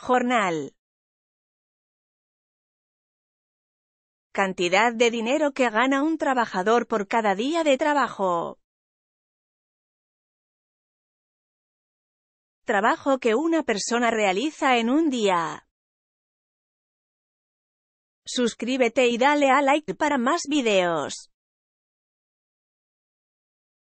Jornal. Cantidad de dinero que gana un trabajador por cada día de trabajo. Trabajo que una persona realiza en un día. Suscríbete y dale a like para más videos.